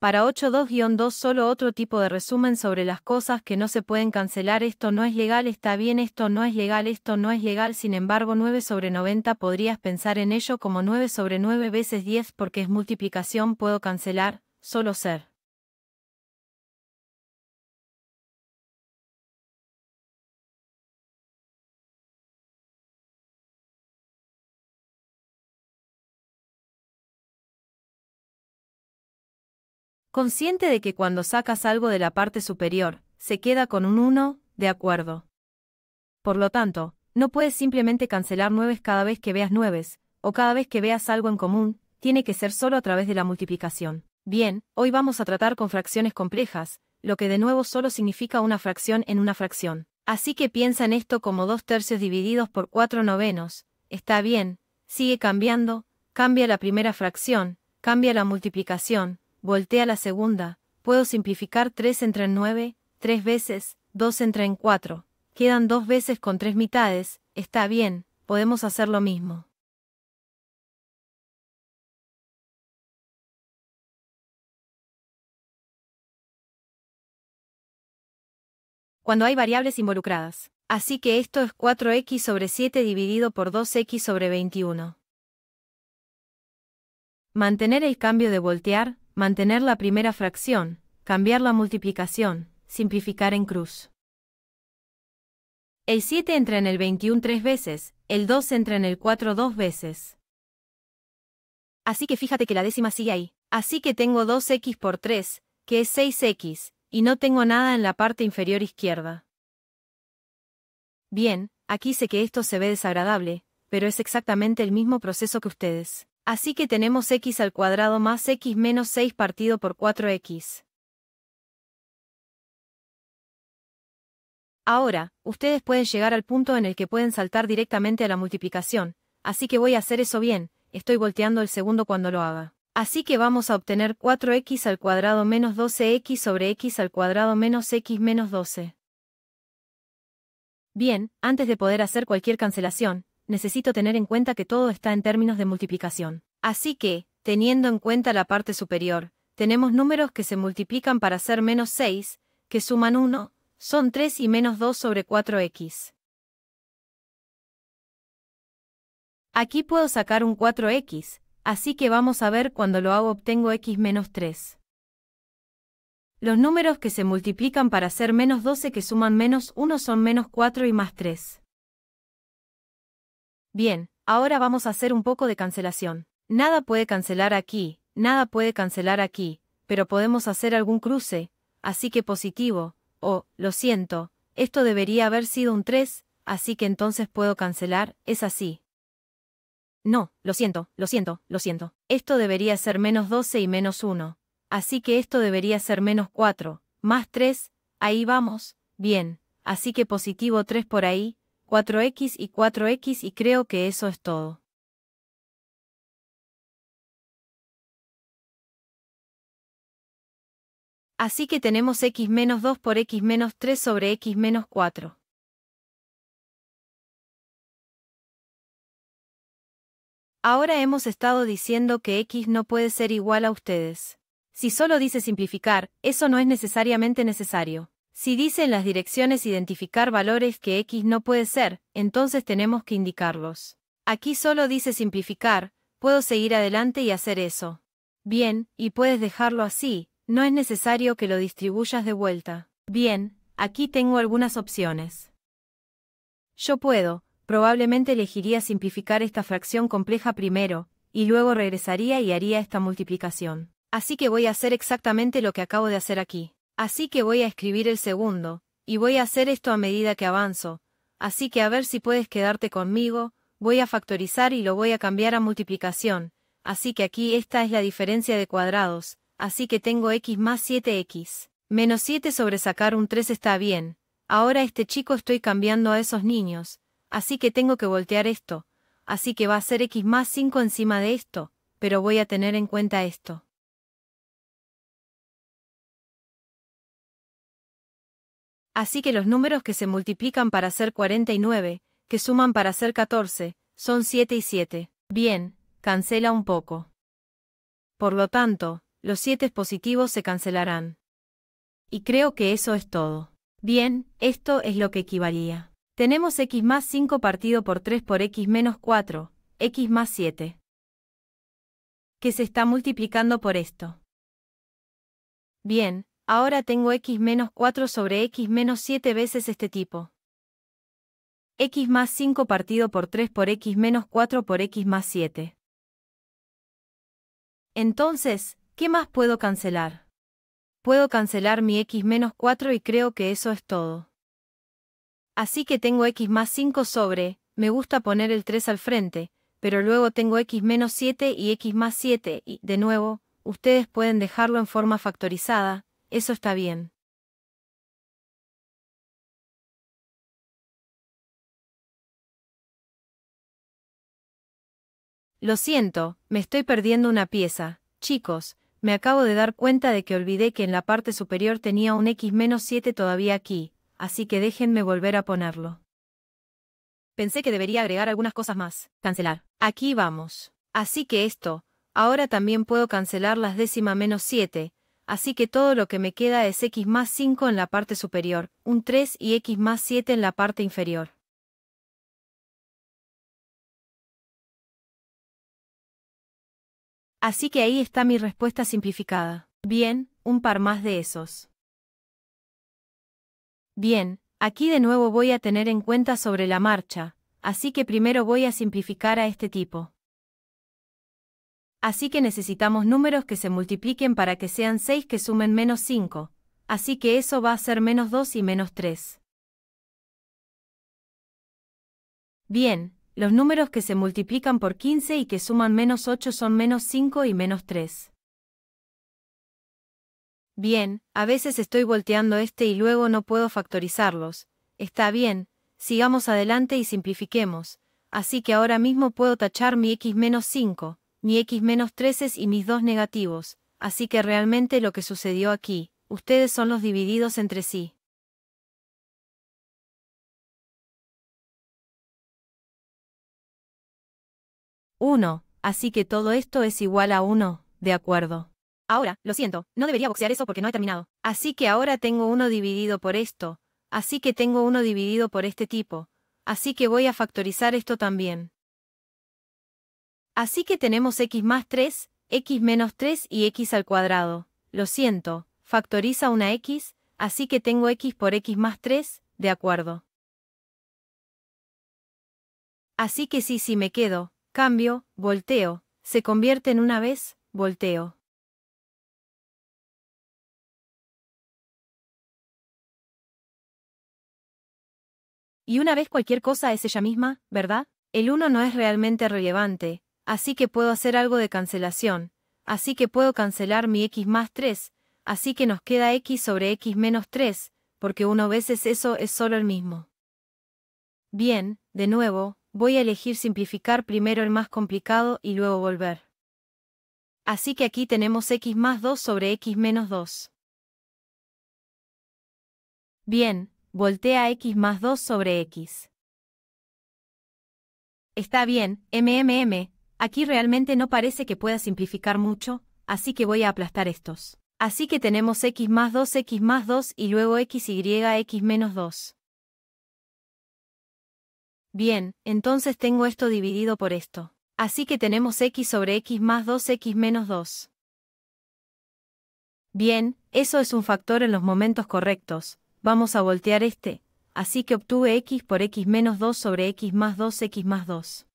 Para 8.2-2 solo otro tipo de resumen sobre las cosas que no se pueden cancelar, esto no es legal, está bien, esto no es legal, esto no es legal, sin embargo 9 sobre 90 podrías pensar en ello como 9 sobre 9 veces 10 porque es multiplicación, puedo cancelar, solo ser. Consciente de que cuando sacas algo de la parte superior, se queda con un 1, de acuerdo. Por lo tanto, no puedes simplemente cancelar 9 cada vez que veas nueves, o cada vez que veas algo en común, tiene que ser solo a través de la multiplicación. Bien, hoy vamos a tratar con fracciones complejas, lo que de nuevo solo significa una fracción en una fracción. Así que piensa en esto como 2 tercios divididos por 4 novenos. Está bien, sigue cambiando, cambia la primera fracción, cambia la multiplicación, voltea la segunda, puedo simplificar 3 entre en 9, 3 veces, 2 entre en 4, quedan 2 veces con 3 mitades, está bien, podemos hacer lo mismo. Cuando hay variables involucradas. Así que esto es 4x sobre 7 dividido por 2x sobre 21. Mantener el cambio de voltear, mantener la primera fracción, cambiar la multiplicación, simplificar en cruz. El 7 entra en el 21 tres veces, el 2 entra en el 4 dos veces. Así que fíjate que la décima sí hay. Así que tengo 2x por 3, que es 6x, y no tengo nada en la parte inferior izquierda. Bien, aquí sé que esto se ve desagradable, pero es exactamente el mismo proceso que ustedes. Así que tenemos x al cuadrado más x menos 6 partido por 4x. Ahora, ustedes pueden llegar al punto en el que pueden saltar directamente a la multiplicación, así que voy a hacer eso bien, estoy volteando el segundo cuando lo haga. Así que vamos a obtener 4x al cuadrado menos 12x sobre x al cuadrado menos x menos 12. Bien, antes de poder hacer cualquier cancelación, necesito tener en cuenta que todo está en términos de multiplicación. Así que, teniendo en cuenta la parte superior, tenemos números que se multiplican para ser menos 6, que suman 1, son 3 y menos 2 sobre 4x. Aquí puedo sacar un 4x, así que vamos a ver cuando lo hago obtengo x menos 3. Los números que se multiplican para ser menos 12 que suman menos 1 son menos 4 y más 3. Bien, ahora vamos a hacer un poco de cancelación. Nada puede cancelar aquí, nada puede cancelar aquí, pero podemos hacer algún cruce, así que positivo, o, lo siento, esto debería haber sido un 3, así que entonces puedo cancelar, es así. No, lo siento, lo siento, lo siento. Esto debería ser menos 12 y menos 1. Así que esto debería ser menos 4, más 3, ahí vamos, bien, así que positivo 3 por ahí, 4X y 4X y creo que eso es todo. Así que tenemos x menos 2 por x menos 3 sobre x menos 4. Ahora hemos estado diciendo que x no puede ser igual a ustedes. Si solo dice simplificar, eso no es necesariamente necesario. Si dice en las direcciones identificar valores que X no puede ser, entonces tenemos que indicarlos. Aquí solo dice simplificar, puedo seguir adelante y hacer eso. Bien, y puedes dejarlo así, no es necesario que lo distribuyas de vuelta. Bien, aquí tengo algunas opciones. Yo puedo, probablemente elegiría simplificar esta fracción compleja primero, y luego regresaría y haría esta multiplicación. Así que voy a hacer exactamente lo que acabo de hacer aquí. Así que voy a escribir el segundo, y voy a hacer esto a medida que avanzo, así que a ver si puedes quedarte conmigo, voy a factorizar y lo voy a cambiar a multiplicación, así que aquí esta es la diferencia de cuadrados, así que tengo x más 7x. Menos 7 sobre sacar un 3 está bien, ahora este chico estoy cambiando a esos niños, así que tengo que voltear esto, así que va a ser x más 5 encima de esto, pero voy a tener en cuenta esto. Así que los números que se multiplican para ser 49, que suman para ser 14, son 7 y 7. Bien, cancela un poco. Por lo tanto, los 7 positivos se cancelarán. Y creo que eso es todo. Bien, esto es lo que equivalía. Tenemos x más 5 partido por 3 por x menos 4, x más 7. Que se está multiplicando por esto. Bien, ahora tengo x menos 4 sobre x menos 7 veces este tipo. x más 5 partido por 3 por x menos 4 por x más 7. Entonces, ¿qué más puedo cancelar? Puedo cancelar mi x menos 4 y creo que eso es todo. Así que tengo x más 5 sobre, me gusta poner el 3 al frente, pero luego tengo x menos 7 y x más 7 y, de nuevo, ustedes pueden dejarlo en forma factorizada, eso está bien. Lo siento, me estoy perdiendo una pieza. Chicos, me acabo de dar cuenta de que olvidé que en la parte superior tenía un X-7 todavía aquí, así que déjenme volver a ponerlo. Pensé que debería agregar algunas cosas más. Cancelar. Aquí vamos. Así que esto, ahora también puedo cancelar las décima menos 7, así que todo lo que me queda es x más 5 en la parte superior, un 3 y x más 7 en la parte inferior. Así que ahí está mi respuesta simplificada. Bien, un par más de esos. Bien, aquí de nuevo voy a tener en cuenta sobre la marcha, así que primero voy a simplificar a este tipo. Así que necesitamos números que se multipliquen para que sean 6 que sumen menos 5, así que eso va a ser menos 2 y menos 3. Bien, los números que se multiplican por 15 y que suman menos 8 son menos 5 y menos 3. Bien, a veces estoy volteando este y luego no puedo factorizarlos. Está bien, sigamos adelante y simplifiquemos. Así que ahora mismo puedo tachar mi x menos 5, mi x-13 menos y mis dos negativos, así que realmente lo que sucedió aquí, ustedes son los divididos entre sí. 1. así que todo esto es igual a 1, ¿de acuerdo? Ahora, lo siento, no debería boxear eso porque no he terminado. Así que ahora tengo 1 dividido por esto, así que tengo 1 dividido por este tipo, así que voy a factorizar esto también. Así que tenemos x más 3, x menos 3 y x al cuadrado. Lo siento, factoriza una x, así que tengo x por x más 3, de acuerdo. Así que sí, si me quedo, cambio, volteo, se convierte en una vez, volteo. Y una vez cualquier cosa es ella misma, ¿verdad? El 1 no es realmente relevante, así que puedo hacer algo de cancelación, así que puedo cancelar mi x más 3, así que nos queda x sobre x menos 3, porque uno veces eso es solo el mismo. Bien, de nuevo, voy a elegir simplificar primero el más complicado y luego volver. Así que aquí tenemos x más 2 sobre x menos 2. Bien, voltea x más 2 sobre x. Está bien, MMM, Aquí realmente no parece que pueda simplificar mucho, así que voy a aplastar estos. Así que tenemos x más 2, x más 2 y luego xy, x menos 2. Bien, entonces tengo esto dividido por esto. Así que tenemos x sobre x más 2, x menos 2. Bien, eso es un factor en los momentos correctos. Vamos a voltear este, así que obtuve x por x menos 2 sobre x más 2, x más 2.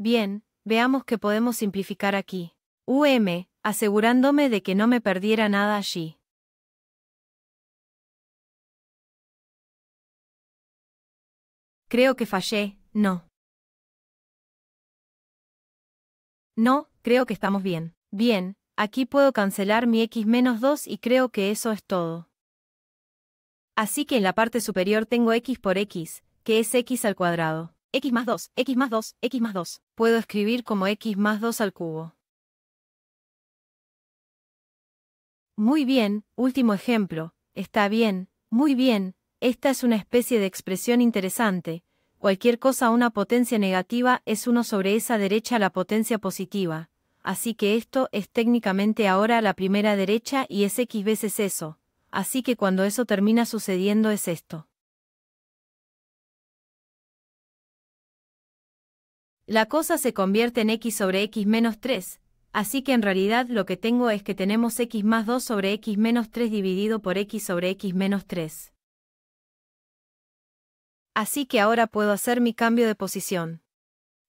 Bien, veamos que podemos simplificar aquí. UM, asegurándome de que no me perdiera nada allí. Creo que fallé, no. No, creo que estamos bien. Bien, aquí puedo cancelar mi x-2 menos y creo que eso es todo. Así que en la parte superior tengo x por x, que es x al cuadrado x más 2, x más 2, x más 2. Puedo escribir como x más 2 al cubo. Muy bien, último ejemplo. Está bien, muy bien. Esta es una especie de expresión interesante. Cualquier cosa a una potencia negativa es 1 sobre esa derecha a la potencia positiva. Así que esto es técnicamente ahora la primera derecha y es x veces eso. Así que cuando eso termina sucediendo es esto. la cosa se convierte en x sobre x menos 3, así que en realidad lo que tengo es que tenemos x más 2 sobre x menos 3 dividido por x sobre x menos 3. Así que ahora puedo hacer mi cambio de posición.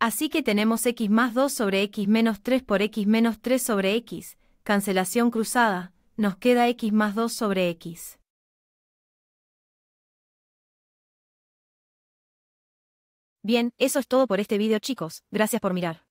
Así que tenemos x más 2 sobre x menos 3 por x menos 3 sobre x, cancelación cruzada, nos queda x más 2 sobre x. Bien, eso es todo por este video chicos, gracias por mirar.